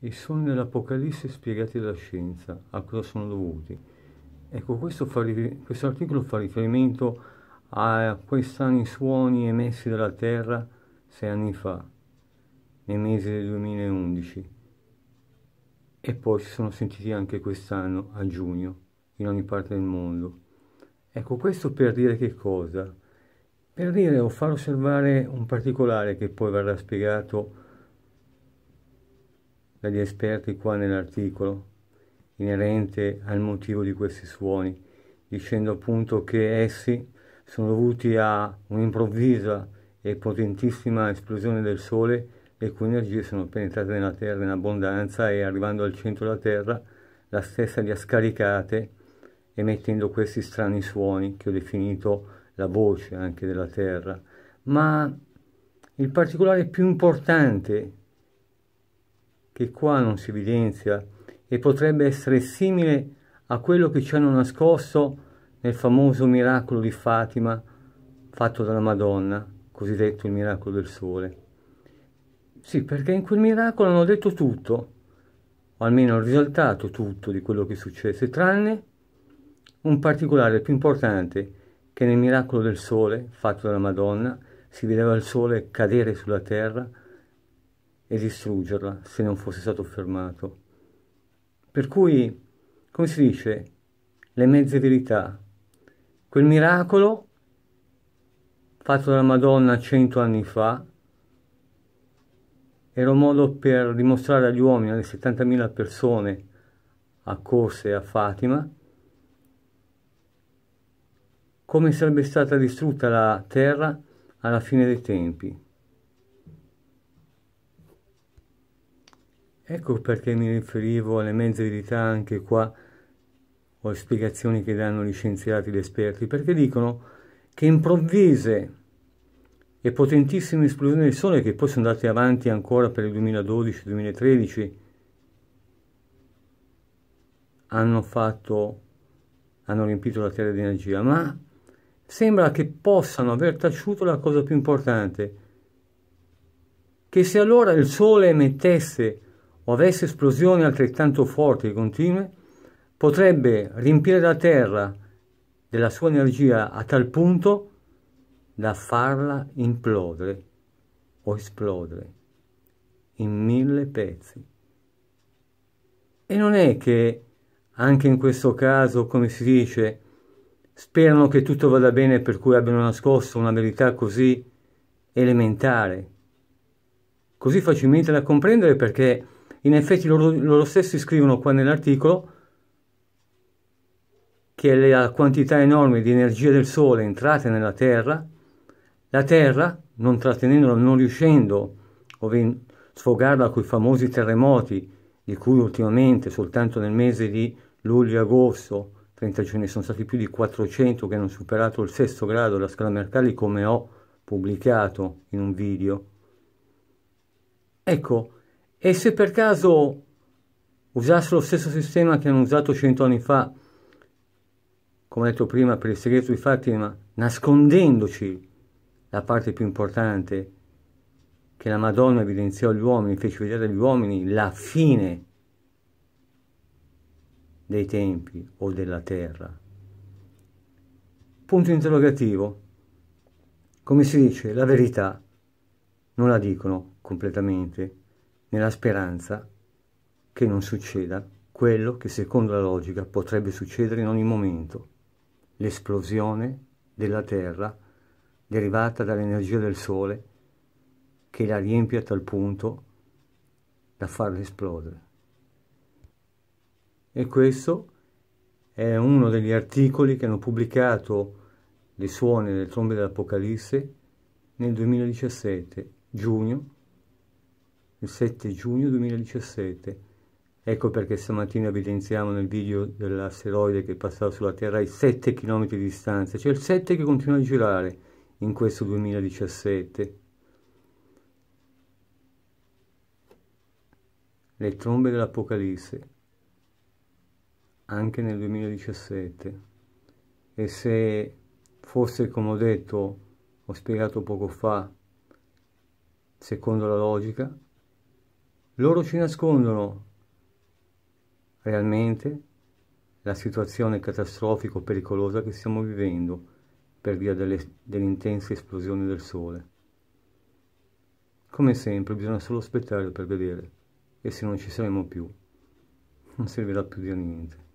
I suoni dell'Apocalisse spiegati dalla scienza, a cosa sono dovuti. Ecco, questo, fa, questo articolo fa riferimento a quei strani suoni emessi dalla Terra sei anni fa, nei mesi del 2011, e poi si sono sentiti anche quest'anno, a giugno, in ogni parte del mondo. Ecco, questo per dire che cosa? Per dire o far osservare un particolare che poi verrà spiegato dagli esperti qua nell'articolo inerente al motivo di questi suoni, dicendo appunto che essi sono dovuti a un'improvvisa e potentissima esplosione del Sole, le cui energie sono penetrate nella Terra in abbondanza e arrivando al centro della Terra, la stessa li ha scaricate emettendo questi strani suoni che ho definito la voce anche della Terra. Ma il particolare più importante che qua non si evidenzia e potrebbe essere simile a quello che ci hanno nascosto nel famoso miracolo di Fatima fatto dalla Madonna, cosiddetto il miracolo del sole. Sì, perché in quel miracolo hanno detto tutto, o almeno hanno risaltato tutto di quello che successe, tranne un particolare più importante, che nel miracolo del sole fatto dalla Madonna si vedeva il sole cadere sulla terra e distruggerla se non fosse stato fermato. Per cui, come si dice, le mezze verità, quel miracolo fatto dalla Madonna cento anni fa era un modo per dimostrare agli uomini, alle 70.000 persone accorse a Fatima, come sarebbe stata distrutta la terra alla fine dei tempi. Ecco perché mi riferivo alle mezze verità anche qua, o alle spiegazioni che danno gli scienziati ed esperti, perché dicono che improvvise e potentissime esplosioni del Sole che poi sono andate avanti ancora per il 2012-2013 hanno hanno riempito la Terra di energia, ma sembra che possano aver taciuto la cosa più importante, che se allora il Sole emettesse o avesse esplosioni altrettanto forti e continue, potrebbe riempire la Terra della sua energia a tal punto da farla implodere o esplodere in mille pezzi. E non è che anche in questo caso, come si dice, sperano che tutto vada bene per cui abbiano nascosto una verità così elementare, così facilmente da comprendere perché in effetti loro, loro stessi scrivono qua nell'articolo che la quantità enorme di energia del Sole entrata nella Terra, la Terra, non trattenendola, non riuscendo a sfogarla con i famosi terremoti, di cui ultimamente soltanto nel mese di luglio agosto 30 giorni sono stati più di 400 che hanno superato il sesto grado della scala Mercalli come ho pubblicato in un video. Ecco, e se per caso usasse lo stesso sistema che hanno usato cento anni fa, come ho detto prima, per il segreto di Fatima, nascondendoci la parte più importante che la Madonna evidenziò agli uomini, fece vedere agli uomini la fine dei tempi o della terra. Punto interrogativo. Come si dice, la verità non la dicono completamente, nella speranza che non succeda quello che secondo la logica potrebbe succedere in ogni momento, l'esplosione della Terra derivata dall'energia del Sole che la riempie a tal punto da farla esplodere. E questo è uno degli articoli che hanno pubblicato le suone delle trombe dell'Apocalisse nel 2017, giugno il 7 giugno 2017. Ecco perché stamattina evidenziamo nel video dell'asteroide che passava sulla Terra ai 7 km di distanza, cioè il 7 che continua a girare in questo 2017. Le trombe dell'Apocalisse, anche nel 2017. E se fosse, come ho detto, ho spiegato poco fa, secondo la logica, loro ci nascondono realmente la situazione catastrofico-pericolosa che stiamo vivendo per via delle, delle intense del sole. Come sempre bisogna solo aspettare per vedere e se non ci saremo più non servirà più di niente.